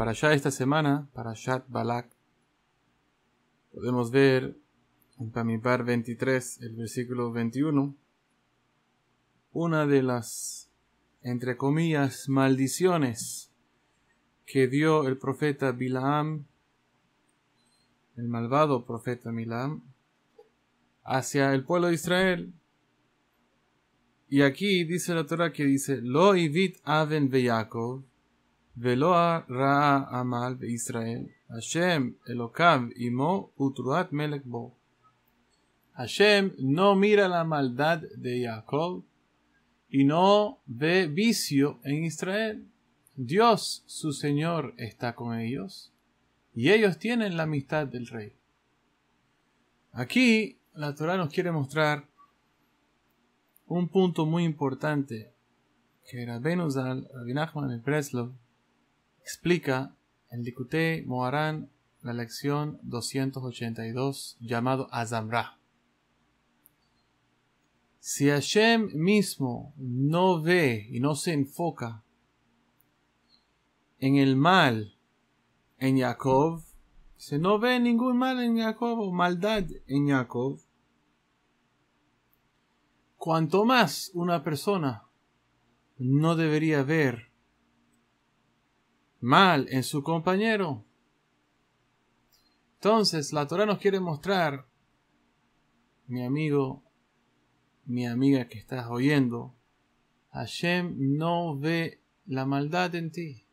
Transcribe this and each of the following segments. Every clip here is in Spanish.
para allá esta semana, para Shat Balak, podemos ver en Pamibar 23, el versículo 21, una de las, entre comillas, maldiciones que dio el profeta Bilaam, el malvado profeta Bilaam, hacia el pueblo de Israel. Y aquí dice la Torah que dice, Lo Ivit Aven beyacob. Ra Amal de Israel. Hashem y Imo Utruat melek Bo. Hashem no mira la maldad de Jacob y no ve vicio en Israel. Dios, su Señor, está con ellos y ellos tienen la amistad del rey. Aquí la Torah nos quiere mostrar un punto muy importante que era Venus al Nachman el Breslov, Explica el Likutei Moharán la lección 282 llamado Azamra. Si Hashem mismo no ve y no se enfoca en el mal en Jacob, se no ve ningún mal en Jacob o maldad en Jacob, cuanto más una persona no debería ver mal en su compañero. Entonces, la Torah nos quiere mostrar, mi amigo, mi amiga que estás oyendo, Hashem no ve la maldad en ti.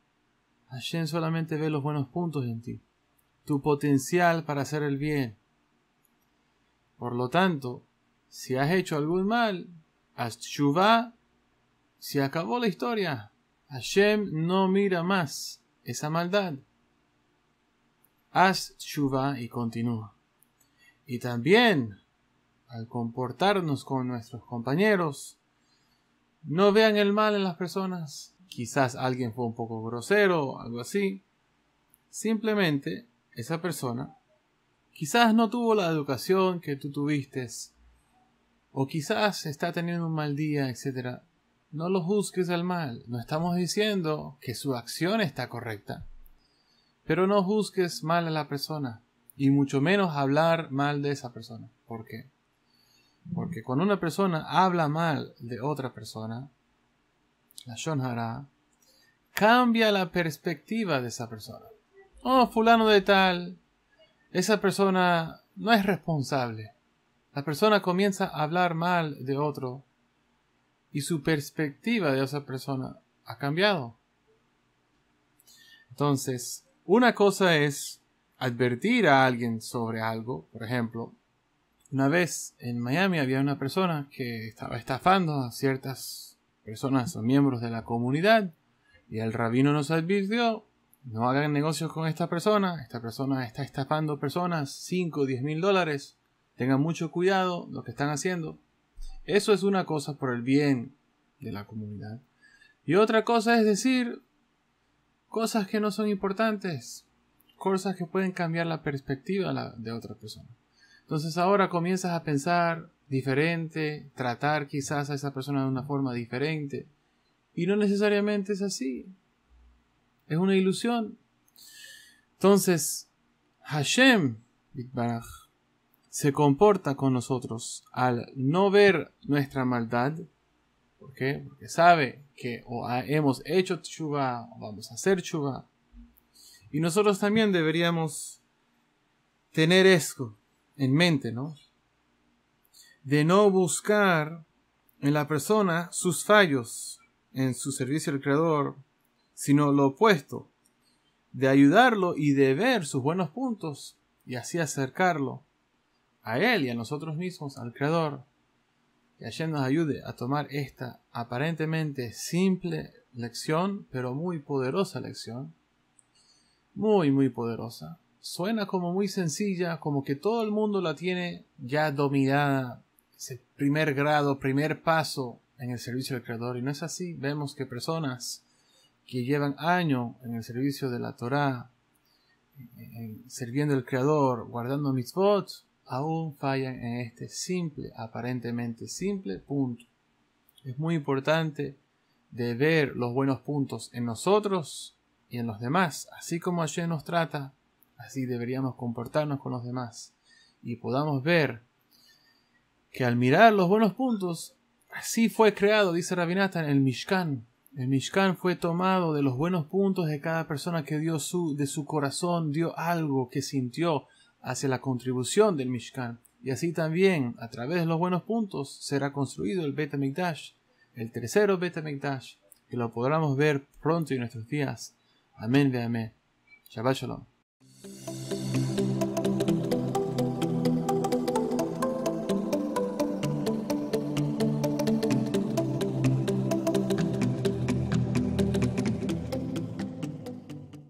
Hashem solamente ve los buenos puntos en ti, tu potencial para hacer el bien. Por lo tanto, si has hecho algún mal, haz se acabó la historia. Hashem no mira más esa maldad. Haz shuva y continúa. Y también, al comportarnos con nuestros compañeros, no vean el mal en las personas. Quizás alguien fue un poco grosero algo así. Simplemente esa persona quizás no tuvo la educación que tú tuviste. O quizás está teniendo un mal día, etc. No lo juzgues al mal. No estamos diciendo que su acción está correcta. Pero no juzgues mal a la persona. Y mucho menos hablar mal de esa persona. ¿Por qué? Porque cuando una persona habla mal de otra persona, la Shonhara, cambia la perspectiva de esa persona. Oh, fulano de tal, esa persona no es responsable. La persona comienza a hablar mal de otro y su perspectiva de esa persona ha cambiado. Entonces, una cosa es advertir a alguien sobre algo, por ejemplo, una vez en Miami había una persona que estaba estafando a ciertas personas o miembros de la comunidad y el rabino nos advirtió, no hagan negocios con esta persona, esta persona está estafando personas 5 o 10 mil dólares, tengan mucho cuidado lo que están haciendo. Eso es una cosa por el bien de la comunidad. Y otra cosa es decir cosas que no son importantes, cosas que pueden cambiar la perspectiva de otra persona. Entonces ahora comienzas a pensar diferente, tratar quizás a esa persona de una forma diferente. Y no necesariamente es así. Es una ilusión. Entonces, Hashem, se comporta con nosotros al no ver nuestra maldad, Porque sabe que o hemos hecho chuva o vamos a hacer chuva. Y nosotros también deberíamos tener esto en mente, ¿no? De no buscar en la persona sus fallos en su servicio al Creador, sino lo opuesto, de ayudarlo y de ver sus buenos puntos y así acercarlo a Él y a nosotros mismos, al Creador, que ayer nos ayude a tomar esta aparentemente simple lección, pero muy poderosa lección. Muy, muy poderosa. Suena como muy sencilla, como que todo el mundo la tiene ya dominada, ese primer grado, primer paso en el servicio del Creador. Y no es así. Vemos que personas que llevan años en el servicio de la Torá, sirviendo al Creador, guardando mitzvot, aún fallan en este simple, aparentemente simple punto. Es muy importante de ver los buenos puntos en nosotros y en los demás. Así como ayer nos trata, así deberíamos comportarnos con los demás. Y podamos ver que al mirar los buenos puntos, así fue creado, dice en el Mishkan. El Mishkan fue tomado de los buenos puntos de cada persona que dio su, de su corazón, dio algo que sintió, hacia la contribución del Mishkan, y así también, a través de los buenos puntos, será construido el Beta Mikdash el tercero Beta Mikdash que lo podremos ver pronto en nuestros días. Amén de amén. Shabbat Shalom.